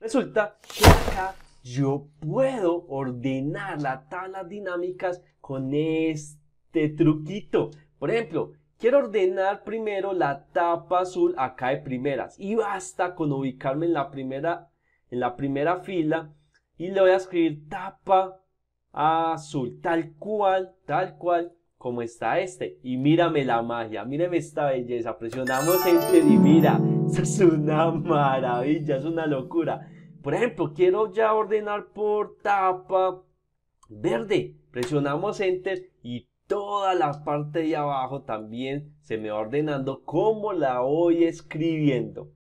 Resulta que acá yo puedo ordenar las tablas dinámicas con este truquito. Por ejemplo, quiero ordenar primero la tapa azul acá de primeras y basta con ubicarme en la primera, en la primera fila y le voy a escribir tapa azul, tal cual, tal cual, como está este. Y mírame la magia, mírame esta belleza. Presionamos enter y mira, es una maravilla, es una locura. Por ejemplo, quiero ya ordenar por tapa verde. Presionamos enter y toda la parte de abajo también se me va ordenando como la voy escribiendo.